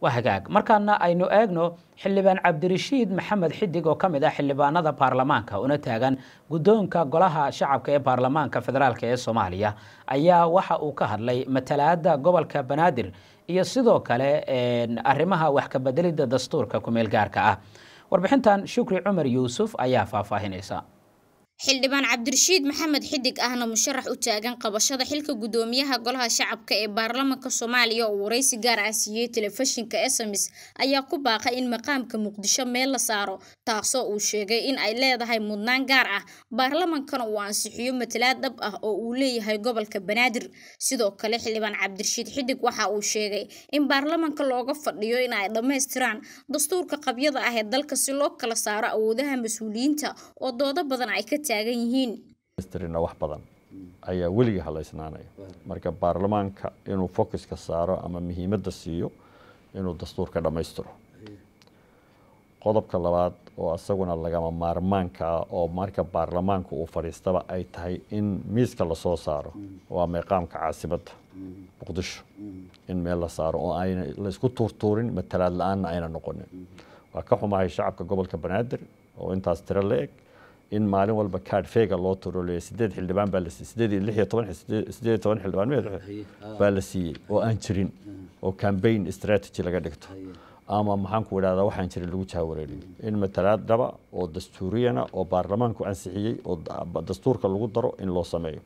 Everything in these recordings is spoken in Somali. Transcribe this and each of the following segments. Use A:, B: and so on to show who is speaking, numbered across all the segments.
A: وهجاج مركنا أينو أجنو حلبان عبد الرشيد محمد حديق وكمد حلبان هذا بارلمانكا كأنا تاجن جدون كجلها شعب كي برلمان كفدرال كي الصومالية أيا وحى وكهر لي متلادا قبل كبنادر يصدق كله أرمها وحك بدل الدستور ككمل جاركة وربحنتان شكري عمر يوسف أيا فافاهنيسا xildhibaan cabdirashiid maxamed xidig ahna musharax u taagan qabashada xilka gudoomiyaha golaha shacabka ee baarlamaanka soomaaliya oo waraysi gaar ah siiyey telefishinka sms ayaa ku baaqay in maqaamka muqdisho meel la saaro taasoo uu sheegay in ay leedahay mudnaan gaar ah baarlamaankana uu ansixiyo matalaad dhab ah oo uu leeyahay gobolka banaadir sidoo kale xildhibaan cabdirashiid xidig waxa uu sheegay in baarlamaanka looga fadhiyo in ay dhammaystiraan dastuurka qabyada ah ee dalka si loo kala saaro awoodaha mas-uuliyiinta oo doodo badan ay ka taagan yihiin
B: ministrina wax badan ayaa weliga halaysnaanaya marka baarlamaanka inuu focuska saaro ama muhiimadda siiyo inuu dastuurka dhammaystiro qodobka labaad oo isaguna lagama maarmaanka ah oo marka baarlamaanku uu fadhiistaba ay tahay in miiska lasoo saaro waa meeqaamka caasimadda muqdisho in meel la saaro oo ayna laysku tuurtuurin matalaad la-aanna ayna noqonin waa ka xumahay shacabka gobolka banaadir oo intaas tiro la eg in maalin walba kaadh feega loo turoleeya sideed xildhibaan baa la ah. la siiyey oo aan jirin oo cambaign strategy laga dhigto ama maxaan ku idhahdaa waxaan jirin lagu jaawareeriyo in matalaad oo dastuuriyana oo baarlamaanku ansixiyey oo dastuurka lagu daro in loo sameeyo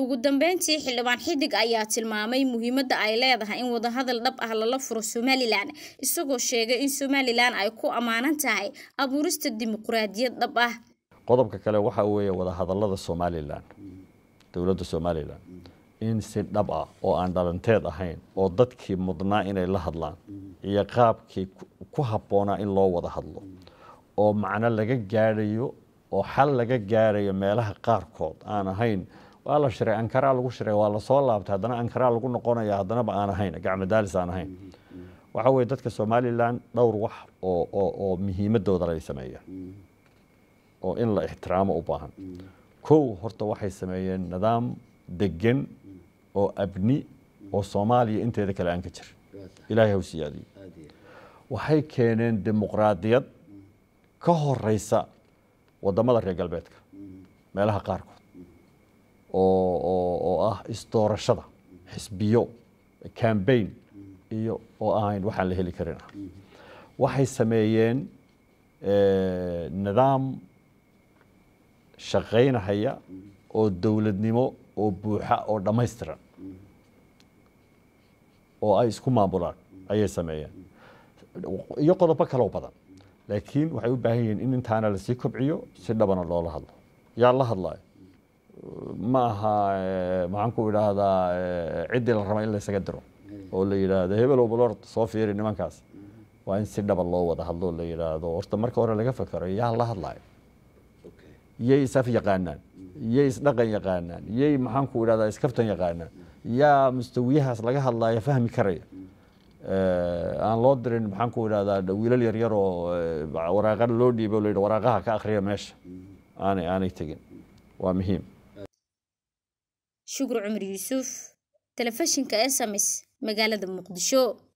A: ugu dambeyntii xildhibaan xidig ayaa tilmaamay muhiimadda ay leedahay in wadahadal dhab ah lala furo somalilan isagoo sheegay in somalilan ay ku ammaanan tahay abuurista dimuqraadiyad dhab ah
B: qodobka kale waxa weeye wadahadalada somalilan dowladda somalilan in si dhab ah oo aan dhalanteed ahayn oo dadkii mudnaa inay la hadlaan iyo qaabkii ku habboonaa in loo wada hadlo oo macno laga gaadhayo oo xal laga gaadhayo meelaha qaarkood aan ahayn waa la shiray ankaraa lagu shiray waa lasoo laabtay haddana ankaraa lagu noqonaya haddanaba aan ahayn gacmadaalis aan ahayn waxa weye dadka somalilan dhowr wax oo oo oo muhiimadooda lay sameeyaa oo in la ixtiraamo u baahan mm. kow horta waxay sameeyeen nidaam degan oo abni mm. oo soomaaliya inteeda kale aan ka jirin ilaahay haw siyaadiye waxay keeneen dimuqraadiyad mm. ka horeysa wadamada reer galbeedka meelaha qaarkood oo ah isdoorashada xisbiyo cambaign iyo oo ahayn waxaan la heli karin ah waxay sameeyeen eh, nidaam shaqaynahaya oo dowladnimo oo buuxa oo dhammaystiran oo ay isku maamulaan ayay sameeyeen iyo qodobo kaloo badan laakiin waxay u baahan yihiin in intaana lasii kobciyo si dhabana loola hadlo yaa la hadlayo ma aha maxaanku eh, idhaahdaa eh, ciddii la raba in laysaga diro oo la yidhaahdo hebel oblor soo fiiri nimankaas waa in si dhaba loo wada hadlo la yidhaahdo horta marka hore laga fakero yaa la hadlayo yay is af yaqaanaan yay isdhaqan yaqaanaan yay maxaanku idhahdaa iskaftan yaqaanaan yaa mustawiyahaas laga hadlaaya fahmi karaya eh, aan loo dirin maxaanku idhahdaa wiilal yaryar eh, oo waraaqana loo dhiibo la waraaqaha ka akhriya meesha aanay aanay tegin waa muhiim
A: shukur cumar yuusuf telefishinka sms magaalada muqdisho